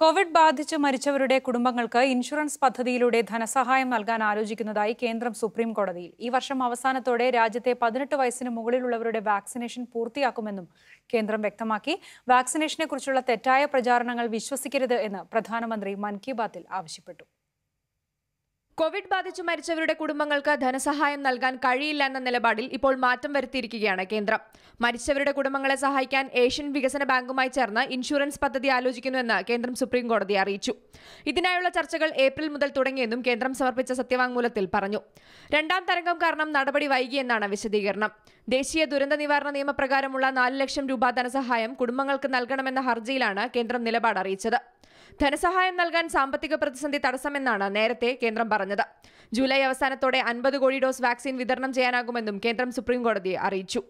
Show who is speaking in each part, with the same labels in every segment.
Speaker 1: Covid ബാധിച്ച് മരിച്ചവരുടെ കുടുംബങ്ങൾക്ക് ഇൻഷുറൻസ് പദ്ധതിയിലൂടെ ധനസഹായം നൽകാൻ ആലോചിക്കുന്നതായി കേന്ദ്രം സുപ്രീം കോടതിയിൽ ഈ വർഷം അവസാനത്തോടെ രാജ്യത്തെ പതിനെട്ട് വയസ്സിന് മുകളിലുള്ളവരുടെ വാക്സിനേഷൻ പൂർത്തിയാക്കുമെന്നും കേന്ദ്രം വ്യക്തമാക്കി വാക്സിനേഷനെക്കുറിച്ചുള്ള തെറ്റായ പ്രചാരണങ്ങൾ വിശ്വസിക്കരുത് എന്ന് പ്രധാനമന്ത്രി മൻ കി ബാത്തിൽ ആവശ്യപ്പെട്ടു
Speaker 2: കോവിഡ് ബാധിച്ച് മരിച്ചവരുടെ കുടുംബങ്ങൾക്ക് ധനസഹായം നൽകാൻ കഴിയില്ല എന്ന നിലപാടിൽ ഇപ്പോൾ മാറ്റം വരുത്തിയിരിക്കുകയാണ് കേന്ദ്രം മരിച്ചവരുടെ കുടുംബങ്ങളെ സഹായിക്കാൻ ഏഷ്യൻ വികസന ബാങ്കുമായി ചേർന്ന് ഇൻഷുറൻസ് പദ്ധതി ആലോചിക്കുന്നുവെന്ന് കേന്ദ്രം സുപ്രീം കോടതി അറിയിച്ചു ഇതിനായുള്ള ചർച്ചകൾ ഏപ്രിൽ മുതൽ തുടങ്ങിയെന്നും കേന്ദ്രം സമർപ്പിച്ച സത്യവാങ്മൂലത്തിൽ പറഞ്ഞു രണ്ടാം തരംഗം കാരണം നടപടി വൈകിയെന്നാണ് വിശദീകരണം ദേശീയ ദുരന്ത നിവാരണ നിയമപ്രകാരമുള്ള നാല് ലക്ഷം രൂപ ധനസഹായം കുടുംബങ്ങൾക്ക് നൽകണമെന്ന ഹർജിയിലാണ് കേന്ദ്രം നിലപാട് അറിയിച്ചത് ധനസഹായം നൽകാൻ സാമ്പത്തിക പ്രതിസന്ധി തടസ്സമെന്നാണ് നേരത്തെ കേന്ദ്രം പറഞ്ഞത് ജൂലൈ അവസാനത്തോടെ അൻപത് കോടി ഡോസ് വാക്സിൻ വിതരണം ചെയ്യാനാകുമെന്നും കേന്ദ്രം സുപ്രീംകോടതിയെ അറിയിച്ചു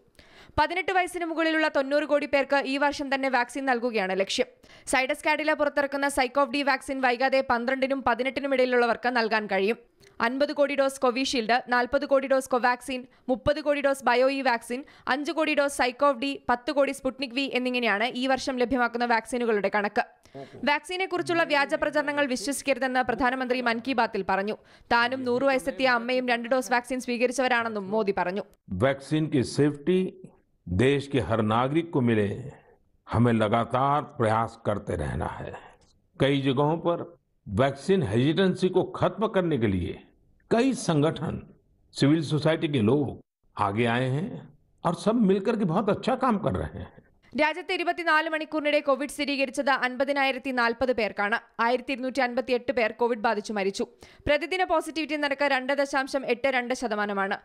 Speaker 2: പതിനെട്ട് വയസ്സിന് മുകളിലുള്ള തൊണ്ണൂറ് കോടി പേർക്ക് ഈ വർഷം തന്നെ വാക്സിൻ നൽകുകയാണ് ലക്ഷ്യം സൈഡസ് കാഡില പുറത്തിറക്കുന്ന സൈക്കോഫ് ഡി വാക്സിൻ വൈകാതെ പന്ത്രണ്ടിനും പതിനെട്ടിനും ഇടയിലുള്ളവർക്ക് നൽകാൻ കഴിയും അൻപത് കോടി ഡോസ് കോവിഷീൽഡ് നാൽപ്പത് കോടി ഡോസ് കോവാക്സിൻ മുപ്പത് കോടി ഡോസ് ബയോ ഇ വാക്സിൻ അഞ്ച് കോടി ഡോസ് സൈക്കോവ് ഡി പത്ത് കോടി സ്പുട്നിക് വി എന്നിങ്ങനെയാണ് ഈ വർഷം ലഭ്യമാക്കുന്ന വാക്സിനുകളുടെ കണക്ക് വാക്സിനെ കുറിച്ചുള്ള വ്യാജ പ്രചരണങ്ങൾ വിശ്വസിക്കരുതെന്ന് പ്രധാനമന്ത്രി മൻ കി ബാത്തിൽ പറഞ്ഞു താനും നൂറു വയസ്സെത്തിയ അമ്മയും രണ്ട് ഡോസ് വാക്സിൻ സ്വീകരിച്ചവരാണെന്നും മോദി പറഞ്ഞു
Speaker 3: വാക്സിൻ സേഫ്റ്റി देश के हर नागरिक को मिले हमें लगातार प्रयास करते रहना है कई जगहों पर वैक्सीन हेजिटेंसी को खत्म करने के लिए कई संगठन सिविल सोसाइटी के लोग आगे आए हैं और सब मिलकर के बहुत अच्छा काम कर रहे हैं
Speaker 2: രാജ്യത്ത് ഇരുപത്തിനാല് മണിക്കൂറിനിടെ കോവിഡ് സ്ഥിരീകരിച്ചത് അൻപതിനായിരത്തി നാൽപ്പത് പേർക്കാണ് ആയിരത്തി ഇരുന്നൂറ്റി അൻപത്തി എട്ട് പേർ കോവിഡ് ബാധിച്ചു മരിച്ചു പ്രതിദിന പോസിറ്റിവിറ്റി നിരക്ക് രണ്ട് ദശാംശം എട്ട് രണ്ട് ശതമാനമാണ്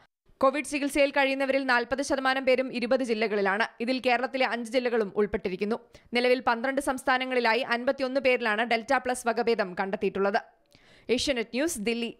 Speaker 2: കോവിഡ് ചികിത്സയിൽ കഴിയുന്നവരിൽ നാൽപ്പത് ശതമാനം പേരും ഇരുപത് ജില്ലകളിലാണ് ഇതിൽ കേരളത്തിലെ അഞ്ച് ജില്ലകളും ഉൾപ്പെട്ടിരിക്കുന്നു നിലവിൽ പന്ത്രണ്ട് സംസ്ഥാനങ്ങളിലായി അൻപത്തിയൊന്ന് പേരിലാണ് ഡെൽറ്റ പ്ലസ് വകഭേദം കണ്ടെത്തിയിട്ടുള്ളത് ഏഷ്യാനെറ്റ് ന്യൂസ് ദില്ലി